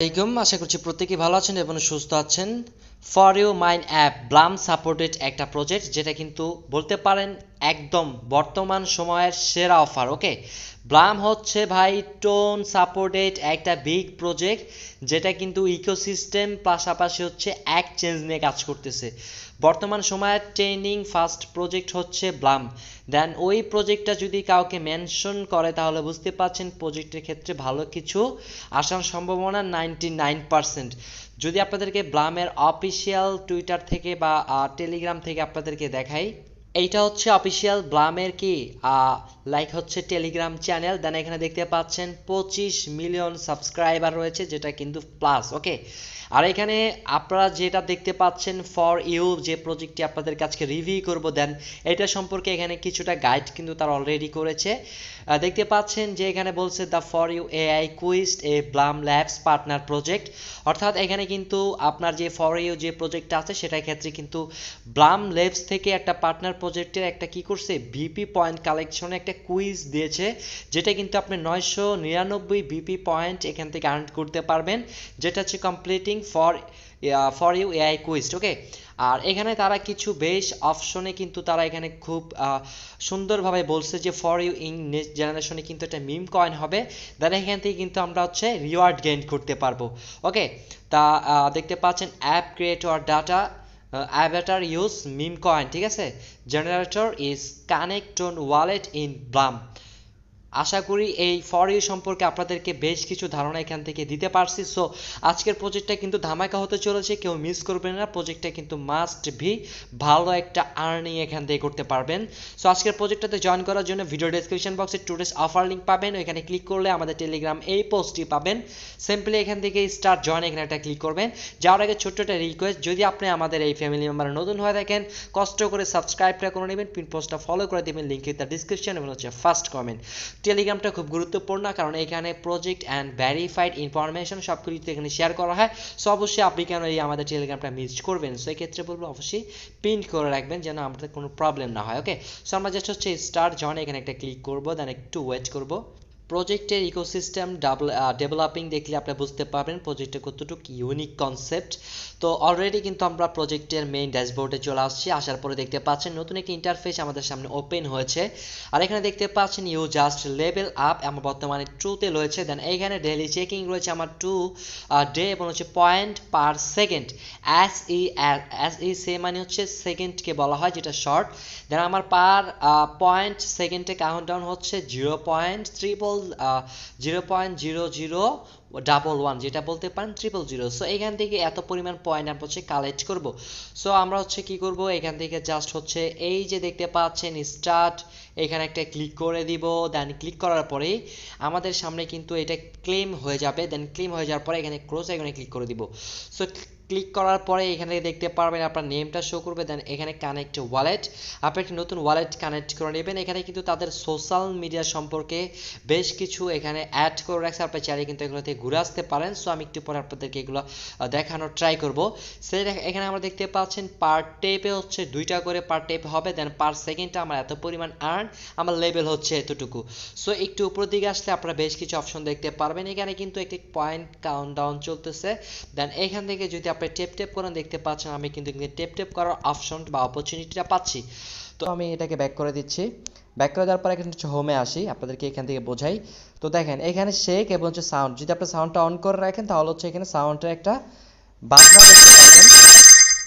আলাইকুম আশা করছি প্রত্যেকেই ভালো আছেন এবং সুস্থ আছেন for you mine app Blum supported একটা প্রজেক্ট যেটা কিন্তু বলতে পারেন একদম বর্তমান সময়ের সেরা অফার ওকে ব্লাম হচ্ছে ভাই টোন সাপোর্টেড একটা বিগ প্রজেক্ট যেটা কিন্তু ইকোসিস্টেম পাশাপাশি হচ্ছে এক চেঞ্জ নিয়ে কাজ করতেছে বর্তমান সময়ের ট্রেনিং ফার্স্ট প্রজেক্ট হচ্ছে ব্লাম দেন ওই প্রজেক্টটা যদি কাউকে মেনশন করে তাহলে বুঝতে পারছেন প্রজেক্টের ক্ষেত্রে ভালো কিছু আসার সম্ভাবনা নাইনটি নাইন পার্সেন্ট যদি আপনাদেরকে ব্লামের অফিসিয়াল টুইটার থেকে বা টেলিগ্রাম থেকে আপনাদেরকে দেখাই এইটা হচ্ছে অফিসিয়াল ব্লামের কি লাইক হচ্ছে টেলিগ্রাম চ্যানেল দেন এখানে দেখতে পাচ্ছেন পঁচিশ মিলিয়ন সাবস্ক্রাইবার রয়েছে যেটা কিন্তু প্লাস ওকে আর এখানে আপনারা যেটা দেখতে পাচ্ছেন ফর ইউ যে প্রজেক্টটি আপনাদের কাছে রিভিউ করব দেন এটা সম্পর্কে এখানে কিছুটা গাইড কিন্তু তার অলরেডি করেছে দেখতে পাচ্ছেন যে এখানে বলছে the for you AI quest a Blum labs partner project অর্থাৎ এখানে কিন্তু আপনার যে ফর ইউ যে প্রজেক্টটা আছে সেটার ক্ষেত্রে কিন্তু ব্লাম ল্যাবস থেকে একটা পার্টনার প্রজেক্টের একটা কি করছে ভিপি পয়েন্ট কালেকশনে একটা কুইজ দিয়েছে যেটা কিন্তু আপনি নয়শো নিরানব্বই ভিপি পয়েন্ট এখান থেকে আর্ন করতে পারবেন যেটা হচ্ছে completing for for you AI quiz okay আর এখানে তারা কিছু বেশ অপশনে কিন্তু তারা এখানে খুব সুন্দরভাবে বলছে যে ফর ইউ ইন নেক্সট জেনারেশনে কিন্তু একটা মিম কয়েন হবে তাহলে এখান থেকে কিন্তু আমরা হচ্ছে রিওয়ার্ড গেইন করতে পারবো ওকে তা দেখতে পাচ্ছেন app war data avatar use meme coin ঠিক আছে generator is connect TON wallet in Blum আশা করি এই ফরি সম্পর্কে আপনাদেরকে বেশ কিছু ধারণা এখান থেকে দিতে পারছি সো আজকের প্রজেক্টটা কিন্তু ধামাকা হতে চলেছে কেউ মিস করবেন না প্রজেক্টটা কিন্তু মাস্ট ভি ভালো একটা আর্নিং এখান থেকে করতে পারবেন সো আজকের প্রজেক্টটাতে জয়েন করার জন্য ভিডিও ডেসক্রিপশন বক্সে টুডেস অফার লিঙ্ক পাবেন ওইখানে ক্লিক করলে আমাদের টেলিগ্রাম এই পোস্টটি পাবেন সিম্পলি এখান থেকে স্টার জয়েন এখানে একটা ক্লিক করবেন যাওয়ার আগে ছোট্ট একটা রিকোয়েস্ট যদি আপনি আমাদের এই ফ্যামিলি মেম্বার নতুন হয়ে থাকেন কষ্ট করে সাবস্ক্রাইবটা করে নেবেন পিন পোস্টটা ফলো করে দেবেন লিঙ্ক তার ডিসক্রিপশন এবং হচ্ছে ফার্স্ট কমেন্ট টেলিগ্রামটা খুব গুরুত্বপূর্ণ কারণ এখানে প্রজেক্ট অ্যান্ড ভ্যারিফাইড ইনফরমেশন সব কিছু এখানে শেয়ার করা হয় সো অবশ্যই আপনি কেন এই আমাদের টেলিগ্রামটা মিস করবেন সো এক্ষেত্রে বলবো অবশ্যই প্রিন্ট করে রাখবেন যেন আমাদের কোনো প্রবলেম না হয় ওকে সো আমরা জাস্ট হচ্ছে স্টার জন এখানে একটা ক্লিক করবো দেন একটু ওয়েট করবো প্রজেক্টের ইকোসিস্টেম ডেভেলপিং দেখলে আপনি বুঝতে পারবেন প্রজেক্টে কতটুকু ইউনিক কনসেপ্ট তো অলরেডি কিন্তু আমরা প্রজেক্টের মেইন ড্যাশবোর্ডে চলে আসছি আসার পরে দেখতে পাচ্ছেন নতুন একটি ইন্টারফেস আমাদের সামনে ওপেন হয়েছে আর এখানে দেখতে পাচ্ছেন ইউ জাস্ট লেভেল আপ আমার বর্তমানে টুতে রয়েছে দেন এইখানে ডেলি চেকিং রয়েছে আমার টু ডে uh, এবং হচ্ছে point per second S E S E সে মানে হচ্ছে সেকেন্ডকে বলা হয় যেটা শর্ট দেন আমার পার পয়েন্ট সেকেন্ডে কাউন্ট ডাউন হচ্ছে zero point triple equal uh, 0.001 double one যেটা বলতে পারেন ট্রিপল জিরো সো এখান থেকে এত পরিমাণ পয়েন্ট আমরা হচ্ছে কালেক্ট করব সো আমরা হচ্ছে কি করব এখান থেকে জাস্ট হচ্ছে এই যে দেখতে পাচ্ছেন স্টার্ট এখানে একটা ক্লিক করে দিব দেন ক্লিক করার পরে আমাদের সামনে কিন্তু এটা ক্লেম হয়ে যাবে দেন ক্লেম হয়ে যাওয়ার পরে এখানে ক্রস এখানে ক্লিক করে দিব সো ক্লিক করার পরে এখানে দেখতে পারবেন আপনার নেমটা শো করবে দেন এখানে কানেক্ট ওয়ালেট আপনি একটি নতুন ওয়ালেট কানেক্ট করে নেবেন এখানে কিন্তু তাদের সোশ্যাল মিডিয়া সম্পর্কে বেশ কিছু এখানে অ্যাড করে রাখছে আপনার চাইলে কিন্তু এগুলো ঘুরে আসতে পারেন সো আমি একটু পরে আপনাদেরকে এগুলো দেখানোর ট্রাই করব সে এখানে আমরা দেখতে পাচ্ছেন পার টেপে হচ্ছে দুইটা করে পার টেপ হবে দেন পার সেকেন্ডে আমার এত পরিমাণ আর্ন আমার লেভেল হচ্ছে এতটুকু সো একটু উপর দিকে আসলে আপনারা বেশ কিছু অপশন দেখতে পারবেন এখানে কিন্তু একটি পয়েন্ট কাউন্ট ডাউন চলতেছে দেন এখান থেকে যদি আপনি টেপ টেপ করেন দেখতে পাচ্ছেন আমি কিন্তু টেপ টেপ করার অপশন বা অপরচুনিটিটা পাচ্ছি তো আমি এটাকে ব্যাক করে দিচ্ছি ব্যাক করে দেওয়ার পর এখানে হচ্ছে হোমে আসি আপনাদেরকে এখান থেকে বোঝাই তো দেখেন এখানে শেক এবং হচ্ছে সাউন্ড যদি আপনি সাউন্ডটা অন করে রাখেন তাহলে হচ্ছে এখানে সাউন্ডের একটা বাজনা দেখতে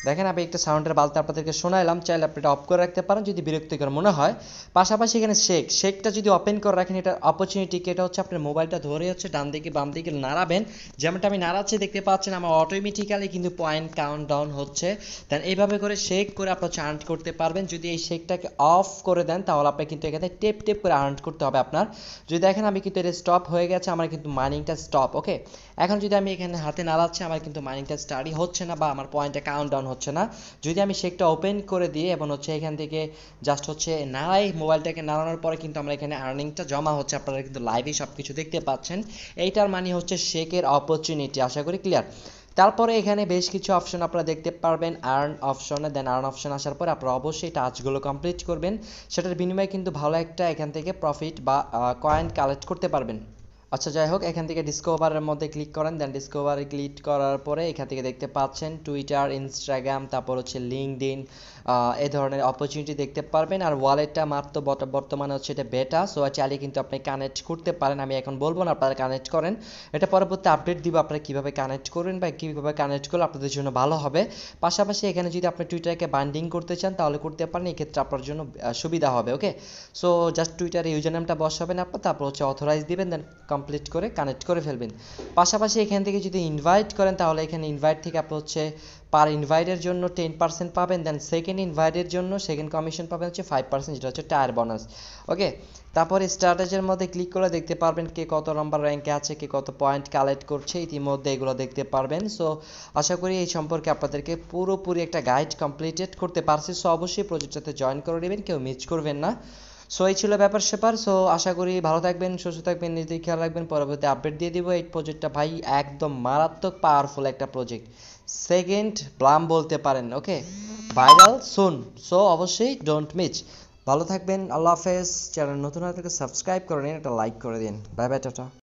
দেখেন আমি একটা সাউন্ডের বালতে আপনাদেরকে শোনাইলাম চাইলে আপনি এটা অফ করে রাখতে পারেন যদি বিরক্তিকর মনে হয় পাশাপাশি এখানে শেক শেকটা যদি ওপেন করে রাখেন এটা অপরচুনিটি এটা হচ্ছে আপনার মোবাইলটা ধরে হচ্ছে ডান দিকে বাম দিকে নাড়াবেন যেমনটা আমি নাড়াচ্ছি দেখতে পাচ্ছেন আমার অটোমেটিক্যালি কিন্তু পয়েন্ট কাউন্ট ডাউন হচ্ছে দেন এইভাবে করে শেক করে আপনার হচ্ছে আর্ন করতে পারবেন যদি এই শেকটাকে অফ করে দেন তাহলে আপনি কিন্তু এখানে টেপ টেপ করে আর্ন করতে হবে আপনার যদি দেখেন আমি কিন্তু এটা স্টপ হয়ে গেছে আমার কিন্তু মাইনিংটা স্টপ ওকে এখন যদি আমি এখানে হাতে নাড়াচ্ছি আমার কিন্তু মাইনিংটা স্টাডি হচ্ছে না বা আমার পয়েন্টটা কাউন্ট ডাউন হচ্ছে হচ্ছে না যদি আমি শেকটা ওপেন করে দিই এবং হচ্ছে এখান থেকে জাস্ট হচ্ছে নাড়াই মোবাইলটাকে নাড়ানোর পরে কিন্তু আমরা এখানে আর্নিংটা জমা হচ্ছে আপনারা কিন্তু লাইভেই সব কিছু দেখতে পাচ্ছেন এইটার মানে হচ্ছে শেকের অপরচুনিটি আশা করি ক্লিয়ার তারপরে এখানে বেশ কিছু অপশন আপনারা দেখতে পারবেন আর্ন অপশনে দেন আর্ন অপশন আসার পরে আপনারা অবশ্যই টাচগুলো কমপ্লিট করবেন সেটার বিনিময়ে কিন্তু ভালো একটা এখান থেকে প্রফিট বা কয়েন কালেক্ট করতে পারবেন আচ্ছা যাই হোক এখান থেকে ডিসকভারের মধ্যে ক্লিক করেন দেন ডিসকভারে ক্লিক করার পরে এখান থেকে দেখতে পাচ্ছেন টুইটার ইনস্টাগ্রাম তারপর হচ্ছে লিঙ্কড ইন এ ধরনের অপরচুনিটি দেখতে পারবেন আর ওয়ালেটটা মাত্র বর্তমানে হচ্ছে এটা বেটা সো চাইলে কিন্তু আপনি কানেক্ট করতে পারেন আমি এখন বলবো না আপনারা কানেক্ট করেন এটা পরবর্তী আপডেট দিব আপনারা কীভাবে কানেক্ট করবেন বা কীভাবে কানেক্ট করলে আপনাদের জন্য ভালো হবে পাশাপাশি এখানে যদি আপনি টুইটারকে বাইন্ডিং করতে চান তাহলে করতে পারেন এক্ষেত্রে আপনার জন্য সুবিধা হবে ওকে সো জাস্ট টুইটারে ইউজার নামটা বসাবেন আপনার তারপর হচ্ছে অথরাইজ দেবেন দেন কমপ্লিট করে কানেক্ট করে ফেলবেন পাশাপাশি এখান থেকে যদি ইনভাইট করেন তাহলে এখানে ইনভাইট থেকে আপনি হচ্ছে পার ইনভাইটের জন্য টেন পার্সেন্ট পাবেন দেন সেকেন্ড ইনভাইটের জন্য সেকেন্ড কমিশন পাবেন হচ্ছে ফাইভ পার্সেন্ট যেটা হচ্ছে টায়ার বোনাস ওকে তারপরে স্ট্র্যাটেজির মধ্যে ক্লিক করে দেখতে পারবেন কে কত নম্বর র্যাঙ্কে আছে কে কত পয়েন্ট কালেক্ট করছে ইতিমধ্যে এগুলো দেখতে পারবেন সো আশা করি এই সম্পর্কে আপনাদেরকে পুরোপুরি একটা গাইড কমপ্লিটেড করতে পারছি সো অবশ্যই প্রজেক্টটাতে জয়েন করে নেবেন কেউ মিস করবেন না সো এই ছিল ব্যাপার স্যাপার সো আশা করি ভালো থাকবেন সুস্থ থাকবেন নিজেদের খেয়াল রাখবেন পরবর্তী আপডেট দিয়ে দিব এই প্রজেক্টটা ভাই একদম মারাত্মক পাওয়ারফুল একটা প্রজেক্ট সেকেন্ড ব্লাম বলতে পারেন ওকে ভাইরাল সুন সো অবশ্যই ডোন্ট মিস ভালো থাকবেন আল্লাহ হাফেজ চ্যানেল নতুন হয়ে সাবস্ক্রাইব করে নিন একটা লাইক করে দিন বাই বাই টাটা